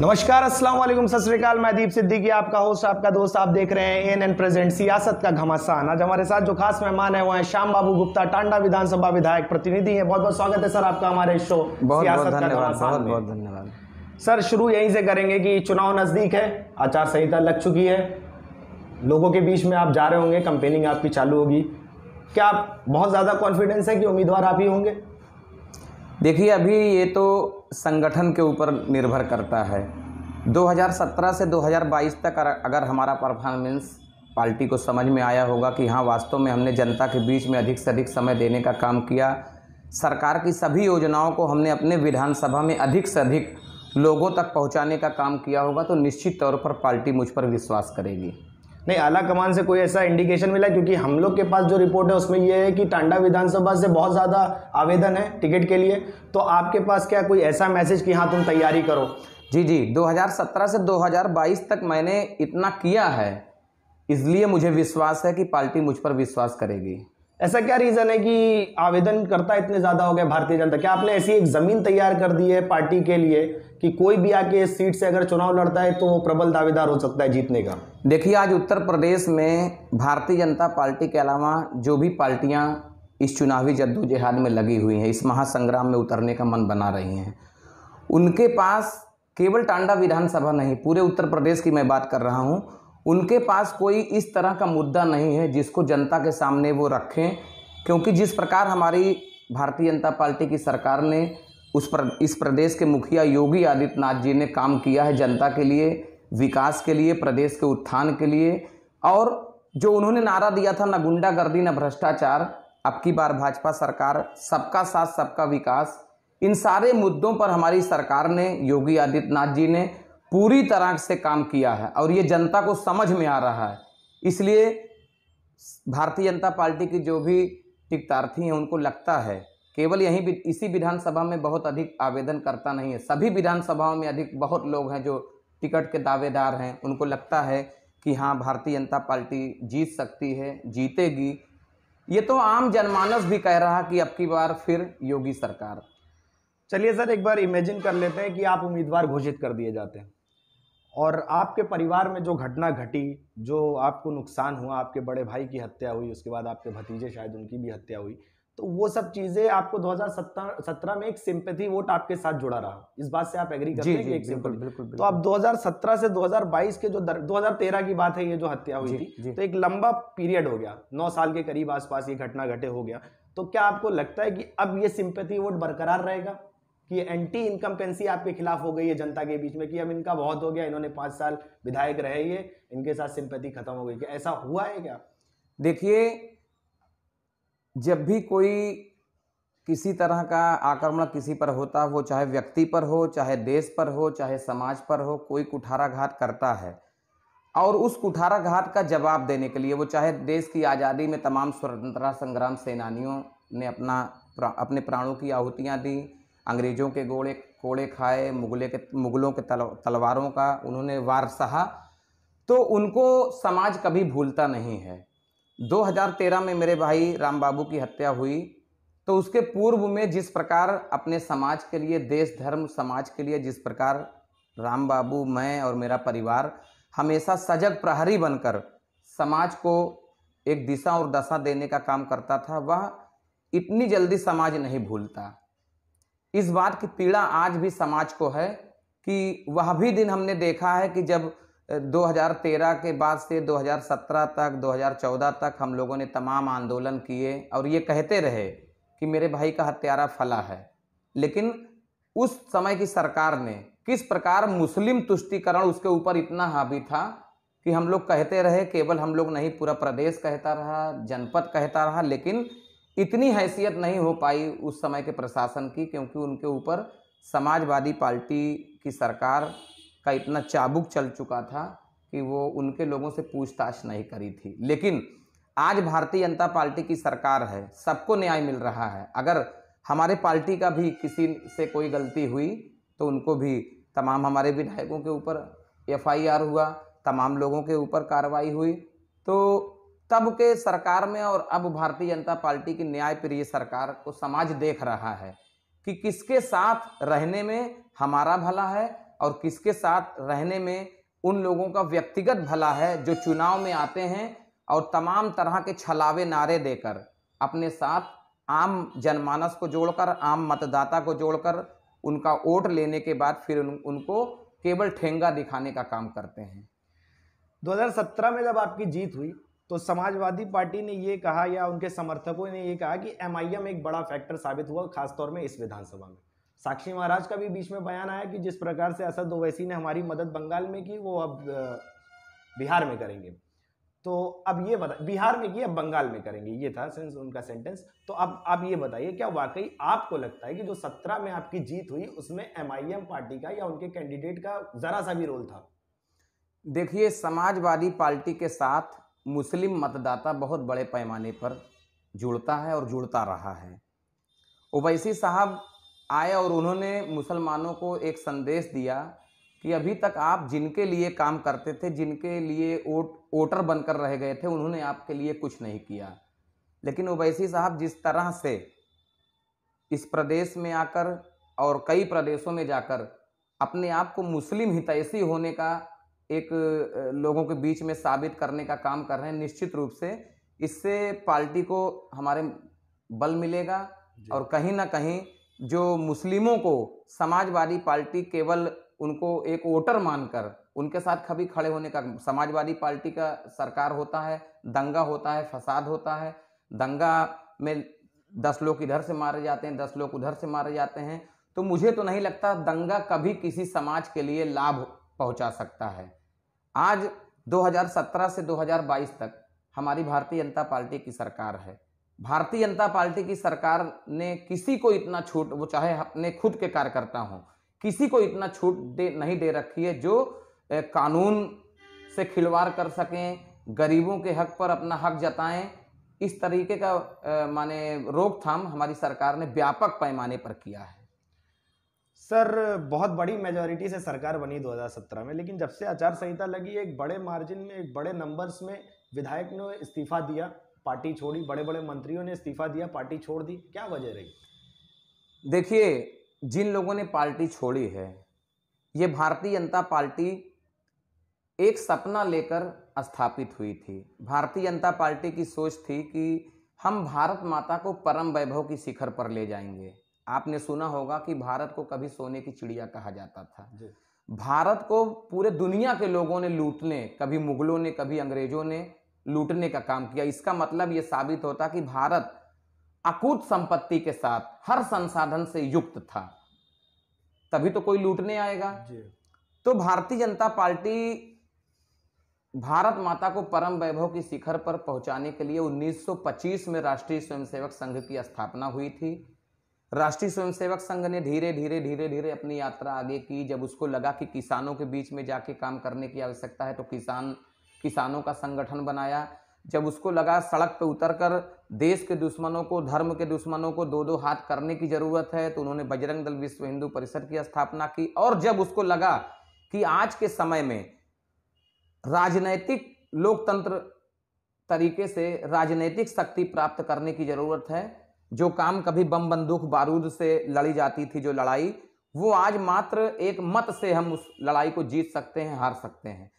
नमस्कार अस्सलाम वालेकुम सत श्रीकाल मैं दीप सिद्दीकी आपका होस्ट आपका दोस्त आप देख रहे हैं एन एन प्रेजेंट सियासत का घमासान आज हमारे साथ जो खास मेहमान है वो हैं श्याम बाबू गुप्ता टांडा विधानसभा विधायक प्रतिनिधि हैं बहुत बहुत स्वागत है सर आपका हमारे शो बहुत बहुत धन्यवाद बहुत बहुत धन्यवाद सर शुरू यहीं से करेंगे कि चुनाव नज़दीक है आचार संहिता लग चुकी है लोगों के बीच में आप जा रहे होंगे कंपेनिंग आपकी चालू होगी क्या आप बहुत ज़्यादा कॉन्फिडेंस है कि उम्मीदवार आप ही होंगे देखिए अभी ये तो संगठन के ऊपर निर्भर करता है 2017 से 2022 तक अगर हमारा परफॉर्मेंस पार्टी को समझ में आया होगा कि हाँ वास्तव में हमने जनता के बीच में अधिक से अधिक समय देने का काम किया सरकार की सभी योजनाओं को हमने अपने विधानसभा में अधिक से अधिक लोगों तक पहुंचाने का काम किया होगा तो निश्चित तौर पर पार्टी मुझ पर विश्वास करेगी नहीं आला कमान से कोई ऐसा इंडिकेशन मिला क्योंकि हम लोग के पास जो रिपोर्ट है उसमें यह है कि टांडा विधानसभा से बहुत ज़्यादा आवेदन है टिकट के लिए तो आपके पास क्या कोई ऐसा मैसेज कि हाँ तुम तैयारी करो जी जी 2017 से 2022 तक मैंने इतना किया है इसलिए मुझे विश्वास है कि पार्टी मुझ पर विश्वास करेगी ऐसा क्या रीजन है कि आवेदन करता इतने ज्यादा हो गए भारतीय जनता क्या आपने ऐसी एक जमीन तैयार कर दी है पार्टी के लिए कि कोई भी आके इस सीट से अगर चुनाव लड़ता है तो वो प्रबल दावेदार हो सकता है जीतने का देखिए आज उत्तर प्रदेश में भारतीय जनता पार्टी के अलावा जो भी पार्टियां इस चुनावी जद्दोजहाद में लगी हुई हैं इस महासंग्राम में उतरने का मन बना रही हैं उनके पास केवल टांडा विधानसभा नहीं पूरे उत्तर प्रदेश की मैं बात कर रहा हूँ उनके पास कोई इस तरह का मुद्दा नहीं है जिसको जनता के सामने वो रखें क्योंकि जिस प्रकार हमारी भारतीय जनता पार्टी की सरकार ने उस पर इस प्रदेश के मुखिया योगी आदित्यनाथ जी ने काम किया है जनता के लिए विकास के लिए प्रदेश के उत्थान के लिए और जो उन्होंने नारा दिया था ना गुंडागर्दी ना भ्रष्टाचार अब की बार भाजपा सरकार सबका साथ सबका विकास इन सारे मुद्दों पर हमारी सरकार ने योगी आदित्यनाथ जी ने पूरी तरह से काम किया है और ये जनता को समझ में आ रहा है इसलिए भारतीय जनता पार्टी की जो भी टिकटार्थी हैं उनको लगता है केवल यहीं इसी विधानसभा में बहुत अधिक आवेदन करता नहीं है सभी विधानसभाओं में अधिक बहुत लोग हैं जो टिकट के दावेदार हैं उनको लगता है कि हाँ भारतीय जनता पार्टी जीत सकती है जीतेगी ये तो आम जनमानस भी कह रहा कि अब की बार फिर योगी सरकार चलिए सर एक बार इमेजिन कर लेते हैं कि आप उम्मीदवार घोषित कर दिए जाते हैं और आपके परिवार में जो घटना घटी जो आपको नुकसान हुआ आपके बड़े भाई की हत्या हुई उसके बाद आपके भतीजे शायद उनकी भी हत्या हुई तो वो सब चीज़ें आपको 2017 में एक सिंपथी वोट आपके साथ जुड़ा रहा इस बात से आप एग्री करते हैं कि एक बिल्कुल, बिल्कुल, बिल्कुल, तो आप 2017 से 2022 के जो दर, 2013 की बात है ये जो हत्या हुई थी तो एक लंबा पीरियड हो गया नौ साल के करीब आसपास ये घटना घटे हो गया तो क्या आपको लगता है कि अब ये सिंपथी वोट बरकरार रहेगा कि एंटी इनकम्पेंसी आपके खिलाफ हो गई है जनता के बीच में कि अब इनका बहुत हो गया इन्होंने पांच साल विधायक रहे ये इनके साथ सिंपैथी खत्म हो गई क्या ऐसा हुआ है क्या देखिए जब भी कोई किसी तरह का आक्रमण किसी पर होता हो चाहे व्यक्ति पर हो चाहे देश पर हो चाहे समाज पर हो कोई कुठाराघात करता है और उस कुठाराघात का जवाब देने के लिए वो चाहे देश की आज़ादी में तमाम स्वतंत्रता संग्राम सेनानियों ने अपना अपने प्राणों की आहुतियाँ दी अंग्रेज़ों के गोड़े कोड़े खाए मुगले के मुगलों के तल, तलवारों का उन्होंने वार सहा तो उनको समाज कभी भूलता नहीं है 2013 में मेरे भाई राम बाबू की हत्या हुई तो उसके पूर्व में जिस प्रकार अपने समाज के लिए देश धर्म समाज के लिए जिस प्रकार राम बाबू मैं और मेरा परिवार हमेशा सजग प्रहरी बनकर समाज को एक दिशा और दशा देने का काम करता था वह इतनी जल्दी समाज नहीं भूलता इस बात की पीड़ा आज भी समाज को है कि वह भी दिन हमने देखा है कि जब 2013 के बाद से 2017 तक 2014 तक हम लोगों ने तमाम आंदोलन किए और ये कहते रहे कि मेरे भाई का हत्यारा फला है लेकिन उस समय की सरकार ने किस प्रकार मुस्लिम तुष्टिकरण उसके ऊपर इतना हावी था कि हम लोग कहते रहे केवल हम लोग नहीं पूरा प्रदेश कहता रहा जनपद कहता रहा लेकिन इतनी हैसियत नहीं हो पाई उस समय के प्रशासन की क्योंकि उनके ऊपर समाजवादी पार्टी की सरकार का इतना चाबुक चल चुका था कि वो उनके लोगों से पूछताछ नहीं करी थी लेकिन आज भारतीय जनता पार्टी की सरकार है सबको न्याय मिल रहा है अगर हमारे पार्टी का भी किसी से कोई गलती हुई तो उनको भी तमाम हमारे विधायकों के ऊपर एफआईआर हुआ तमाम लोगों के ऊपर कार्रवाई हुई तो तब के सरकार में और अब भारतीय जनता पार्टी की न्याय प्रिय सरकार को समाज देख रहा है कि किसके साथ रहने में हमारा भला है और किसके साथ रहने में उन लोगों का व्यक्तिगत भला है जो चुनाव में आते हैं और तमाम तरह के छलावे नारे देकर अपने साथ आम जनमानस को जोड़कर आम मतदाता को जोड़कर उनका वोट लेने के बाद फिर उन, उनको केवल ठेंगा दिखाने का काम करते हैं 2017 में जब आपकी जीत हुई तो समाजवादी पार्टी ने ये कहा या उनके समर्थकों ने ये कहा कि एम एक बड़ा फैक्टर साबित हुआ खासतौर में इस विधानसभा में साक्षी महाराज का भी बीच में बयान आया कि जिस प्रकार से असद ओवैसी ने हमारी मदद बंगाल में की वो अब बिहार में करेंगे तो अब ये बता बिहार में की अब बंगाल में करेंगे ये था सेंस उनका सेंटेंस तो अब आप ये बताइए क्या वाकई आपको लगता है कि जो सत्रह में आपकी जीत हुई उसमें एम पार्टी का या उनके कैंडिडेट का जरा सा भी रोल था देखिए समाजवादी पार्टी के साथ मुस्लिम मतदाता बहुत बड़े पैमाने पर जुड़ता है और जुड़ता रहा है ओवैसी साहब आए और उन्होंने मुसलमानों को एक संदेश दिया कि अभी तक आप जिनके लिए काम करते थे जिनके लिए वोट वोटर बनकर रह गए थे उन्होंने आपके लिए कुछ नहीं किया लेकिन ओवैसी साहब जिस तरह से इस प्रदेश में आकर और कई प्रदेशों में जाकर अपने आप को मुस्लिम हितैषी होने का एक लोगों के बीच में साबित करने का काम कर रहे हैं निश्चित रूप से इससे पार्टी को हमारे बल मिलेगा और कहीं ना कहीं जो मुस्लिमों को समाजवादी पार्टी केवल उनको एक वोटर मानकर उनके साथ कभी खड़े होने का समाजवादी पार्टी का सरकार होता है दंगा होता है फसाद होता है दंगा में दस लोग इधर से मारे जाते हैं दस लोग उधर से मारे जाते हैं तो मुझे तो नहीं लगता दंगा कभी किसी समाज के लिए लाभ पहुंचा सकता है आज 2017 से 2022 तक हमारी भारतीय जनता पार्टी की सरकार है भारतीय जनता पार्टी की सरकार ने किसी को इतना छूट वो चाहे अपने खुद के कार्यकर्ता हों किसी को इतना छूट दे नहीं दे रखी है जो कानून से खिलवाड़ कर सकें गरीबों के हक पर अपना हक जताएं इस तरीके का माने रोकथाम हमारी सरकार ने व्यापक पैमाने पर किया है सर बहुत बड़ी मेजोरिटी से सरकार बनी 2017 में लेकिन जब से आचार संहिता लगी एक बड़े मार्जिन में एक बड़े नंबर्स में विधायक ने इस्तीफा दिया पार्टी छोड़ी बड़े बड़े मंत्रियों ने इस्तीफा दिया पार्टी छोड़ दी क्या वजह रही देखिए जिन लोगों ने पार्टी छोड़ी है ये भारतीय जनता पार्टी एक सपना लेकर स्थापित हुई थी भारतीय जनता पार्टी की सोच थी कि हम भारत माता को परम वैभव की शिखर पर ले जाएंगे आपने सुना होगा कि भारत को कभी सोने की चिड़िया कहा जाता था भारत को पूरे दुनिया के लोगों ने लूटने कभी मुगलों ने कभी अंग्रेजों ने लूटने का काम किया इसका मतलब यह साबित होता कि भारत अकूत संपत्ति के साथ हर संसाधन से युक्त था तभी तो कोई लूटने आएगा तो भारतीय जनता पार्टी भारत माता को परम वैभव की शिखर पर पहुंचाने के लिए 1925 में राष्ट्रीय स्वयंसेवक संघ की स्थापना हुई थी राष्ट्रीय स्वयंसेवक संघ ने धीरे धीरे धीरे धीरे अपनी यात्रा आगे की जब उसको लगा कि किसानों के बीच में जाके काम करने की आवश्यकता है तो किसान किसानों का संगठन बनाया जब उसको लगा सड़क पर उतरकर देश के दुश्मनों को धर्म के दुश्मनों को दो दो हाथ करने की ज़रूरत है तो उन्होंने बजरंग दल विश्व हिंदू परिषद की स्थापना की और जब उसको लगा कि आज के समय में राजनैतिक लोकतंत्र तरीके से राजनैतिक शक्ति प्राप्त करने की ज़रूरत है जो काम कभी बम बंदूक बारूद से लड़ी जाती थी जो लड़ाई वो आज मात्र एक मत से हम उस लड़ाई को जीत सकते हैं हार सकते हैं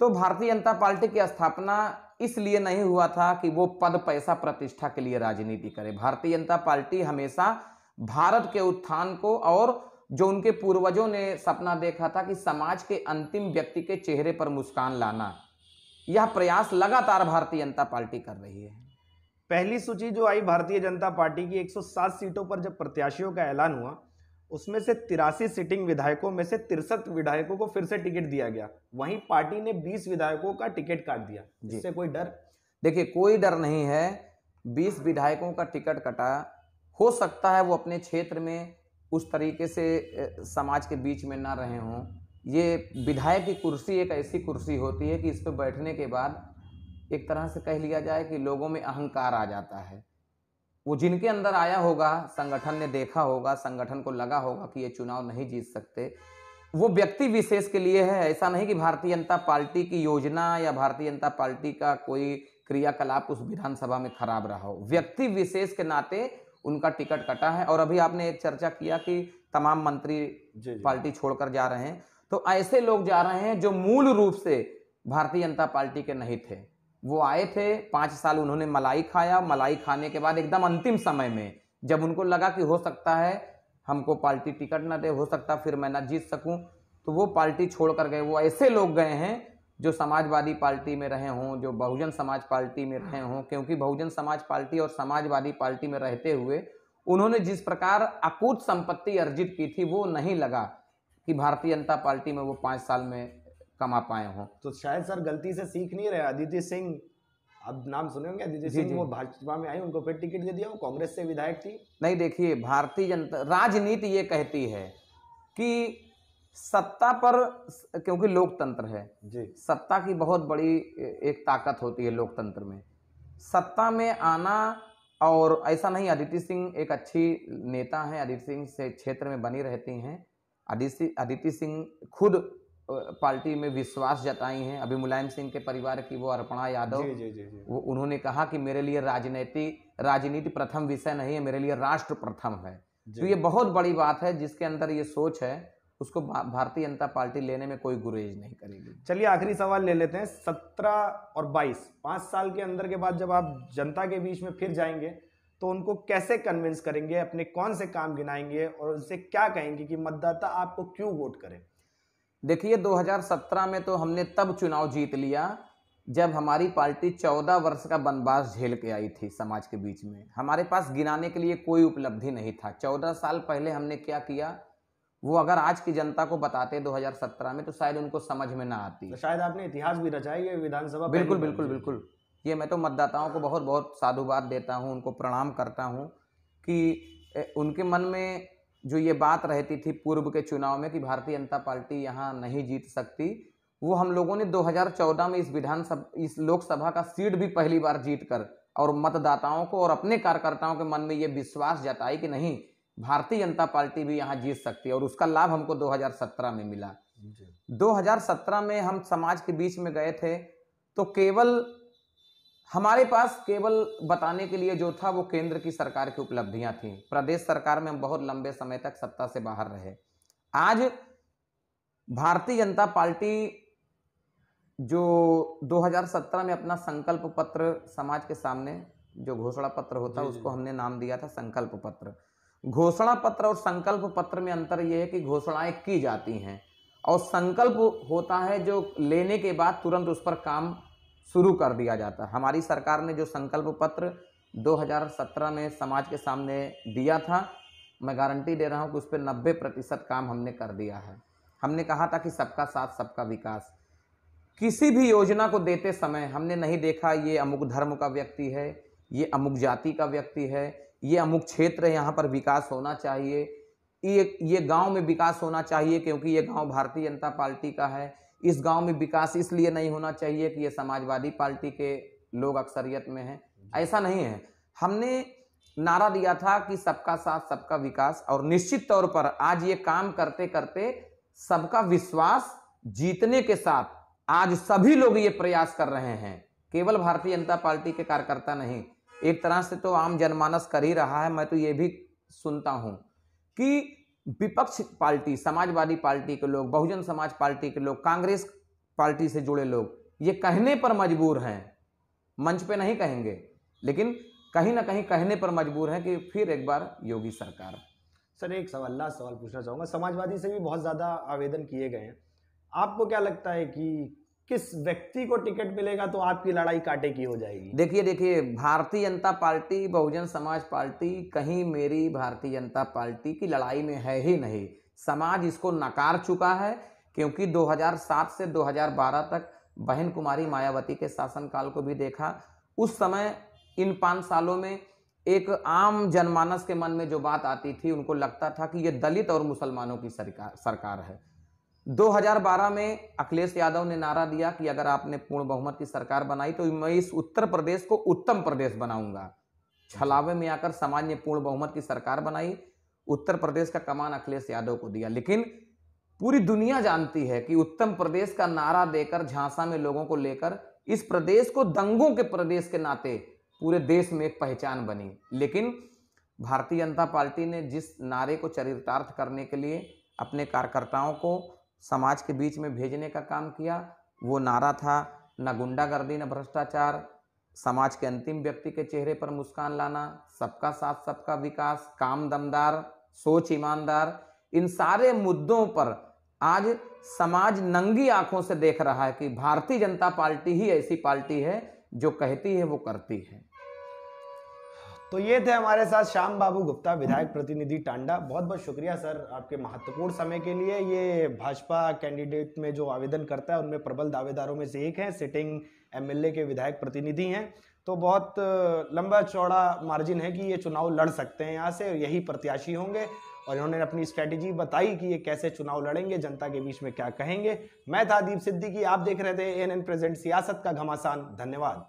तो भारतीय जनता पार्टी की स्थापना इसलिए नहीं हुआ था कि वो पद पैसा प्रतिष्ठा के लिए राजनीति करे भारतीय जनता पार्टी हमेशा भारत के उत्थान को और जो उनके पूर्वजों ने सपना देखा था कि समाज के अंतिम व्यक्ति के चेहरे पर मुस्कान लाना यह प्रयास लगातार भारतीय जनता पार्टी कर रही है पहली सूची जो आई भारतीय जनता पार्टी की 107 सीटों पर जब प्रत्याशियों का ऐलान हुआ उसमें से तिरासी सिटिंग विधायकों में से तिरसठ विधायकों को फिर से टिकट दिया गया वहीं पार्टी ने 20 विधायकों का टिकट काट दिया इससे कोई डर देखिए कोई डर नहीं है 20 विधायकों का टिकट कटा हो सकता है वो अपने क्षेत्र में उस तरीके से समाज के बीच में ना रहे हों ये विधायक की कुर्सी एक ऐसी कुर्सी होती है कि इस पर बैठने के बाद एक तरह से कह लिया जाए कि लोगों में अहंकार आ जाता है वो जिनके अंदर आया होगा संगठन ने देखा होगा संगठन को लगा होगा कि ये चुनाव नहीं जीत सकते वो व्यक्ति विशेष के लिए है ऐसा नहीं कि भारतीय जनता पार्टी की योजना या भारतीय जनता पार्टी का कोई क्रियाकलाप उस विधानसभा में खराब रहा हो व्यक्ति विशेष के नाते उनका टिकट कटा है और अभी आपने एक चर्चा किया कि तमाम मंत्री जी जी। पार्टी छोड़कर जा रहे हैं तो ऐसे लोग जा रहे हैं जो मूल रूप से भारतीय जनता पार्टी के नहीं थे वो आए थे पाँच साल उन्होंने मलाई खाया मलाई खाने के बाद एकदम अंतिम समय में जब उनको लगा कि हो सकता है हमको पार्टी टिकट ना दे हो सकता फिर मैं ना जीत सकूं तो वो पार्टी छोड़ कर गए वो ऐसे लोग गए हैं जो समाजवादी पार्टी में रहे हों जो बहुजन समाज पार्टी में रहे हों क्योंकि बहुजन समाज पार्टी और समाजवादी पार्टी में रहते हुए उन्होंने जिस प्रकार अकूत संपत्ति अर्जित की थी वो नहीं लगा कि भारतीय जनता पार्टी में वो पाँच साल में कमा पाए हों तो शायद सर गलती से सीख नहीं रहे अदिति सिंह अब नाम सुने होंगे अदिति सिंह वो भाजपा में आई उनको फिर टिकट दे दिया वो कांग्रेस से विधायक थी नहीं देखिए भारतीय जनता राजनीति ये कहती है कि सत्ता पर क्योंकि लोकतंत्र है जी सत्ता की बहुत बड़ी एक ताकत होती है लोकतंत्र में सत्ता में आना और ऐसा नहीं अदिति सिंह एक अच्छी नेता हैं अदिति सिंह से क्षेत्र में बनी रहती हैं अदिति अदिति सिंह खुद पार्टी में विश्वास जताई हैं अभी मुलायम सिंह के परिवार की वो अर्पणा यादव जी, जी, जी, जी। वो उन्होंने कहा कि मेरे लिए राजनीति राजनीति प्रथम विषय नहीं है मेरे लिए राष्ट्र प्रथम है तो ये बहुत बड़ी बात है जिसके अंदर ये सोच है उसको भारतीय जनता पार्टी लेने में कोई गुरेज नहीं करेगी चलिए आखिरी सवाल ले लेते हैं सत्रह और बाईस पांच साल के अंदर के बाद जब आप जनता के बीच में फिर जाएंगे तो उनको कैसे कन्विंस करेंगे अपने कौन से काम गिनाएंगे और उनसे क्या कहेंगे कि मतदाता आपको क्यों वोट करें देखिए 2017 में तो हमने तब चुनाव जीत लिया जब हमारी पार्टी 14 वर्ष का वनवास झेल के आई थी समाज के बीच में हमारे पास गिनाने के लिए कोई उपलब्धि नहीं था 14 साल पहले हमने क्या किया वो अगर आज की जनता को बताते 2017 में तो शायद उनको समझ में ना आती तो शायद आपने इतिहास भी रचा ये विधानसभा बिल्कुल बिल्कुल बिल्कुल ये मैं तो मतदाताओं को बहुत बहुत साधुवाद देता हूँ उनको प्रणाम करता हूँ कि उनके मन में जो ये बात रहती थी पूर्व के चुनाव में कि भारतीय जनता पार्टी यहाँ नहीं जीत सकती वो हम लोगों ने 2014 में इस विधानसभा इस लोकसभा का सीट भी पहली बार जीत कर और मतदाताओं को और अपने कार्यकर्ताओं के मन में ये विश्वास जताई कि नहीं भारतीय जनता पार्टी भी यहाँ जीत सकती है और उसका लाभ हमको 2017 में मिला 2017 में हम समाज के बीच में गए थे तो केवल हमारे पास केवल बताने के लिए जो था वो केंद्र की सरकार की उपलब्धियां थी प्रदेश सरकार में हम बहुत लंबे समय तक सत्ता से बाहर रहे आज भारतीय जनता पार्टी जो 2017 में अपना संकल्प पत्र समाज के सामने जो घोषणा पत्र होता है उसको हमने नाम दिया था संकल्प पत्र घोषणा पत्र और संकल्प पत्र में अंतर यह है कि घोषणाएं की जाती हैं और संकल्प होता है जो लेने के बाद तुरंत उस पर काम शुरू कर दिया जाता हमारी सरकार ने जो संकल्प पत्र 2017 में समाज के सामने दिया था मैं गारंटी दे रहा हूँ कि उस पर नब्बे प्रतिशत काम हमने कर दिया है हमने कहा था कि सबका साथ सबका विकास किसी भी योजना को देते समय हमने नहीं देखा ये अमुक धर्म का व्यक्ति है ये अमुक जाति का व्यक्ति है ये अमुक क्षेत्र यहाँ पर विकास होना चाहिए ये ये गांव में विकास होना चाहिए क्योंकि ये गांव भारतीय जनता पार्टी का है इस गांव में विकास इसलिए नहीं होना चाहिए कि ये समाजवादी पार्टी के लोग अक्सरियत में हैं ऐसा नहीं है हमने नारा दिया था कि सबका साथ सबका विकास और निश्चित तौर पर आज ये काम करते करते सबका विश्वास जीतने के साथ आज सभी लोग ये प्रयास कर रहे हैं केवल भारतीय जनता पार्टी के कार्यकर्ता नहीं एक तरह से तो आम जनमानस कर ही रहा है मैं तो ये भी सुनता हूं कि विपक्ष पार्टी समाजवादी पार्टी के लोग बहुजन समाज पार्टी के लोग कांग्रेस पार्टी से जुड़े लोग ये कहने पर मजबूर हैं मंच पे नहीं कहेंगे लेकिन कहीं ना कहीं कहने पर मजबूर हैं कि फिर एक बार योगी सरकार सर एक सवाल लास्ट सवाल पूछना चाहूँगा समाजवादी से भी बहुत ज़्यादा आवेदन किए गए हैं आपको क्या लगता है कि किस व्यक्ति को टिकट मिलेगा तो आपकी लड़ाई काटे की हो जाएगी देखिए देखिए भारतीय जनता पार्टी बहुजन समाज पार्टी कहीं मेरी भारतीय जनता पार्टी की लड़ाई में है ही नहीं समाज इसको नकार चुका है क्योंकि 2007 से 2012 तक बहन कुमारी मायावती के शासनकाल को भी देखा उस समय इन पाँच सालों में एक आम जनमानस के मन में जो बात आती थी उनको लगता था कि ये दलित और मुसलमानों की सरकार सरकार है 2012 में अखिलेश यादव ने नारा दिया कि अगर आपने पूर्ण बहुमत की सरकार बनाई तो मैं इस उत्तर प्रदेश को उत्तम प्रदेश बनाऊंगा छलावे में आकर समाज ने पूर्ण बहुमत की सरकार बनाई उत्तर प्रदेश का कमान अखिलेश यादव को दिया लेकिन पूरी दुनिया जानती है कि उत्तम प्रदेश का नारा देकर झांसा में लोगों को लेकर इस प्रदेश को दंगों के प्रदेश के नाते पूरे देश में एक पहचान बनी लेकिन भारतीय जनता पार्टी ने जिस नारे को चरितार्थ करने के लिए अपने कार्यकर्ताओं को समाज के बीच में भेजने का काम किया वो नारा था न गुंडागर्दी न भ्रष्टाचार समाज के अंतिम व्यक्ति के चेहरे पर मुस्कान लाना सबका साथ सबका विकास काम दमदार सोच ईमानदार इन सारे मुद्दों पर आज समाज नंगी आंखों से देख रहा है कि भारतीय जनता पार्टी ही ऐसी पार्टी है जो कहती है वो करती है तो ये थे हमारे साथ श्याम बाबू गुप्ता विधायक प्रतिनिधि टांडा बहुत बहुत शुक्रिया सर आपके महत्वपूर्ण समय के लिए ये भाजपा कैंडिडेट में जो आवेदन करता है उनमें प्रबल दावेदारों में से एक है सिटिंग एमएलए के विधायक प्रतिनिधि हैं तो बहुत लंबा चौड़ा मार्जिन है कि ये चुनाव लड़ सकते हैं यहाँ से यही प्रत्याशी होंगे और इन्होंने अपनी स्ट्रैटेजी बताई कि ये कैसे चुनाव लड़ेंगे जनता के बीच में क्या कहेंगे मैं था दीप सिद्दीकी आप देख रहे थे एन एन प्रेजेंट सियासत का घमासान धन्यवाद